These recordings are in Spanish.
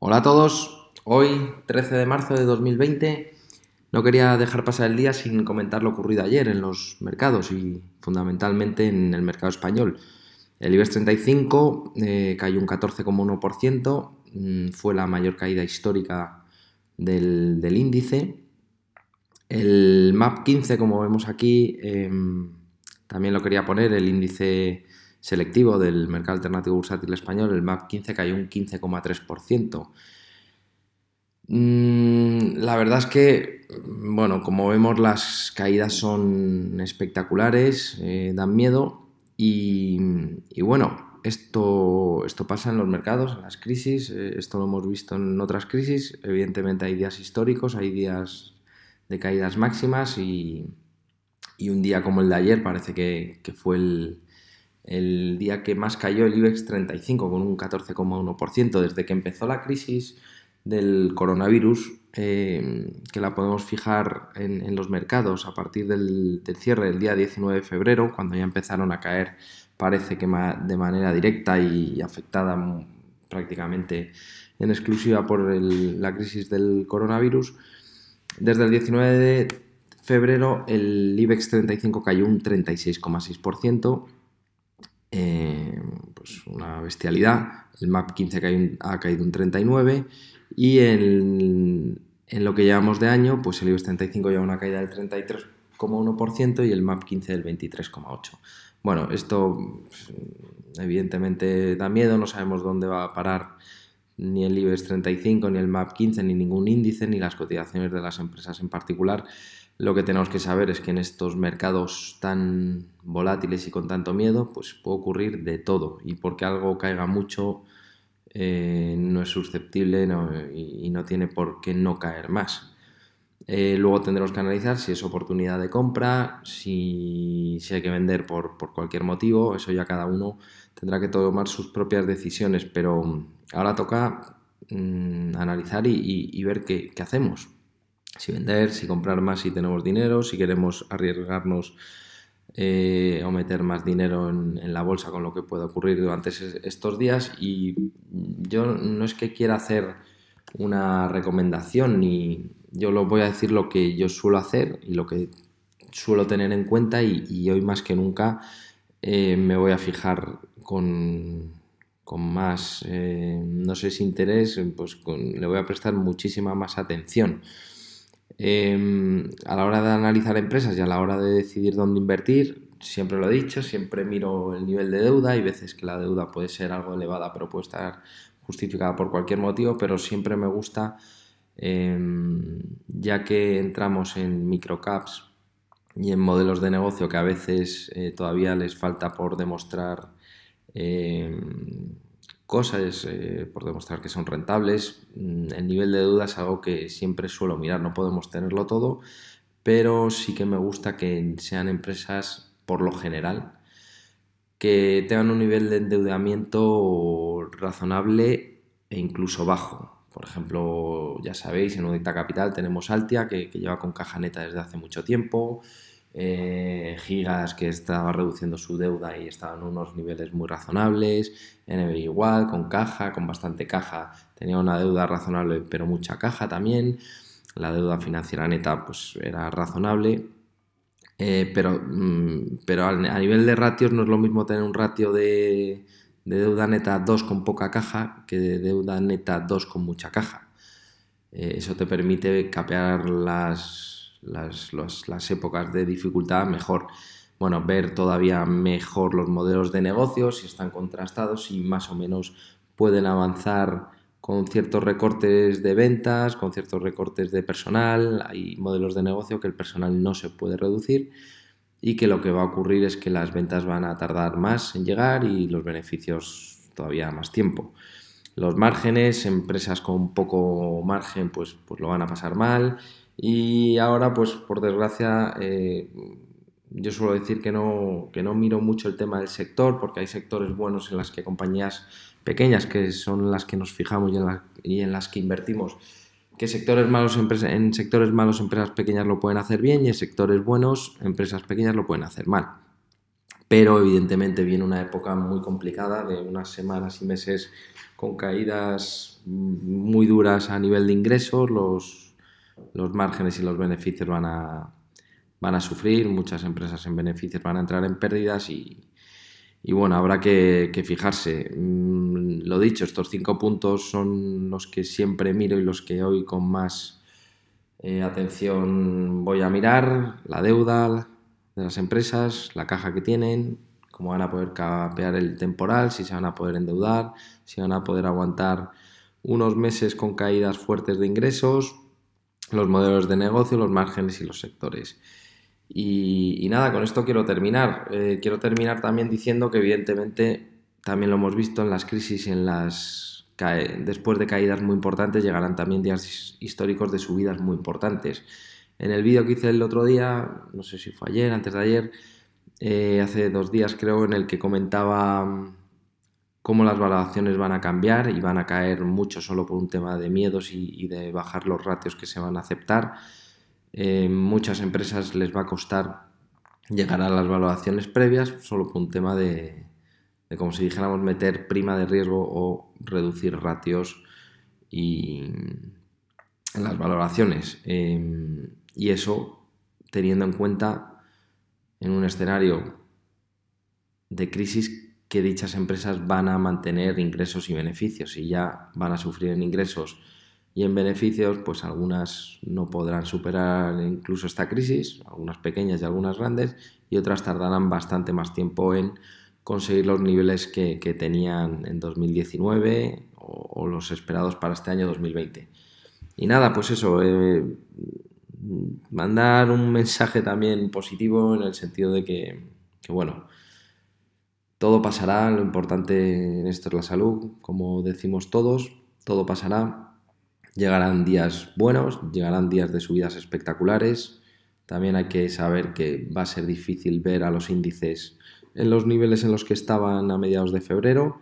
Hola a todos, hoy 13 de marzo de 2020 no quería dejar pasar el día sin comentar lo ocurrido ayer en los mercados y fundamentalmente en el mercado español. El IBEX 35 eh, cayó un 14,1%, mm, fue la mayor caída histórica del, índice. El MAP 15, como vemos aquí, em, también lo quería poner, el índice selectivo del mercado alternativo bursátil español, el MAP 15 cayó un 15,3%. Mm, la verdad es que, bueno, como vemos, las caídas son espectaculares, eh, dan miedo y, bueno, esto, esto pasa en los mercados, en las crisis, eh, esto lo hemos visto en otras crisis, evidentemente hay días históricos, hay días de caídas máximas y, un día como el de ayer parece que fue el, el día que más cayó el IBEX 35 con un 14,1%. Desde que empezó la crisis del coronavirus, eh, que la podemos fijar en, los mercados a partir del, cierre del día 19 de febrero, cuando ya empezaron a caer, parece que de manera directa y afectada prácticamente en exclusiva por la crisis del coronavirus, desde el 19 de febrero el IBEX 35 cayó un 36,6%, eh, pues una bestialidad. El MAP 15 ha caído un 39 y en, en lo que llevamos de año, pues el IBEX 35 lleva una caída del 33,1% y el MAP 15 del 23,8%. Bueno, esto pues, evidentemente da miedo, no sabemos dónde va a parar ni el IBEX 35, ni el MAP 15, ni ningún índice, ni las cotizaciones de las empresas en particular, lo que tenemos que saber es que en estos mercados tan volátiles y con tanto miedo, pues puede ocurrir de todo. Y porque algo caiga mucho, eh, no es susceptible y, no tiene por qué no caer más. Eh, luego tendremos que analizar si es oportunidad de compra, si, hay que vender por, cualquier motivo, eso ya cada uno tendrá que tomar sus propias decisiones, pero ahora toca mm, analizar y, ver qué hacemos, si vender, si comprar más si tenemos dinero, si queremos arriesgarnos eh, o meter más dinero en, la bolsa con lo que pueda ocurrir durante estos días. Y yo no es que quiera hacer una recomendación, ni yo lo voy a decir lo que yo suelo hacer y lo que suelo tener en cuenta y, hoy más que nunca eh, me voy a fijar con, con más, eh, no sé si interés, pues le voy a prestar muchísima más atención. Em, a la hora de analizar empresas y a la hora de decidir dónde invertir, siempre lo he dicho, siempre miro el nivel de deuda. y veces que la deuda puede ser algo elevada, pero puede estar justificada por cualquier motivo, pero siempre me gusta, em, ya que entramos en microcaps y en modelos de negocio que a veces eh, todavía les falta por demostrar em, cosas eh, por demostrar que son rentables. Mm, el nivel de deuda es algo que siempre suelo mirar, no podemos tenerlo todo, pero sí que me gusta que sean empresas por lo general que tengan un nivel de endeudamiento razonable e incluso bajo. Por ejemplo, ya sabéis, en Udita Capital tenemos Altia, que, que lleva con caja neta desde hace mucho tiempo. Eh, gigas que estaba reduciendo su deuda y estaba en unos niveles muy razonables, NB igual, con caja, con bastante caja, tenía una deuda razonable pero mucha caja también, la deuda financiera neta pues era razonable, eh, pero, mm, pero a nivel de ratios no es lo mismo tener un ratio de, deuda neta 2 con poca caja que de deuda neta 2 con mucha caja. Eh, eso te permite capear las las, las épocas de dificultad, mejor bueno, ver todavía mejor los modelos de negocios, si están contrastados, y más o menos pueden avanzar con ciertos recortes de ventas, con ciertos recortes de personal. Hay modelos de negocio que el personal no se puede reducir y que lo que va a ocurrir es que las ventas van a tardar más en llegar y los beneficios todavía más tiempo. Los márgenes, empresas con poco margen, pues, pues lo van a pasar mal y ahora, pues por desgracia, eh, yo suelo decir que no, no miro mucho el tema del sector, porque hay sectores buenos en las que compañías pequeñas, que son las que nos fijamos y en, las que invertimos, que sectores malos, en sectores malos empresas pequeñas lo pueden hacer bien y en sectores buenos empresas pequeñas lo pueden hacer mal. Pero evidentemente viene una época muy complicada de unas semanas y meses con caídas muy duras a nivel de ingresos, los los márgenes y los beneficios van a, van a sufrir, muchas empresas en beneficios van a entrar en pérdidas y, bueno, habrá que, fijarse. Mm, lo dicho, estos cinco puntos son los que siempre miro y los que hoy con más eh, atención voy a mirar. La deuda de las empresas, la caja que tienen, cómo van a poder capear el temporal, si se van a poder endeudar, si van a poder aguantar unos meses con caídas fuertes de ingresos, los modelos de negocio, los márgenes y los sectores. Y, nada, con esto quiero terminar. Eh, quiero terminar también diciendo que evidentemente también lo hemos visto en las crisis, en las después de caídas muy importantes llegarán también días históricos de subidas muy importantes. En el vídeo que hice el otro día, no sé si fue ayer, antes de ayer, eh, hace dos días creo, en el que comentaba cómo las valoraciones van a cambiar y van a caer mucho solo por un tema de miedos y, de bajar los ratios que se van a aceptar. Eh, muchas empresas les va a costar llegar a las valoraciones previas solo por un tema de, de como si dijéramos, meter prima de riesgo o reducir ratios y en las valoraciones. Em, y eso teniendo en cuenta en un escenario de crisis que dichas empresas van a mantener ingresos y beneficios. Si ya van a sufrir en ingresos y en beneficios, pues algunas no podrán superar incluso esta crisis, algunas pequeñas y algunas grandes, y otras tardarán bastante más tiempo en conseguir los niveles que, tenían en 2019 o, los esperados para este año 2020. Y nada, pues eso, eh, mandar un mensaje también positivo en el sentido de que bueno, todo pasará, lo importante en esto es la salud, como decimos todos, todo pasará. Llegarán días buenos, llegarán días de subidas espectaculares. También hay que saber que va a ser difícil ver a los índices en los niveles en los que estaban a mediados de febrero,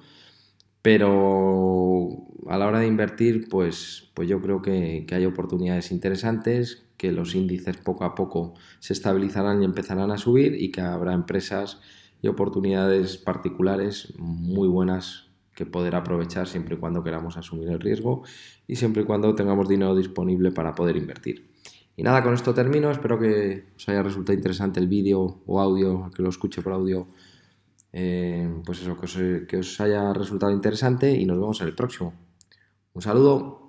pero a la hora de invertir, pues, pues yo creo que, que hay oportunidades interesantes, que los índices poco a poco se estabilizarán y empezarán a subir y que habrá empresas oportunidades particulares muy buenas que poder aprovechar siempre y cuando queramos asumir el riesgo y siempre y cuando tengamos dinero disponible para poder invertir. Y nada, con esto termino. Espero que os haya resultado interesante el vídeo o audio, que lo escuche por audio. Eh, pues eso, que os, que os haya resultado interesante y nos vemos en el próximo. Un saludo.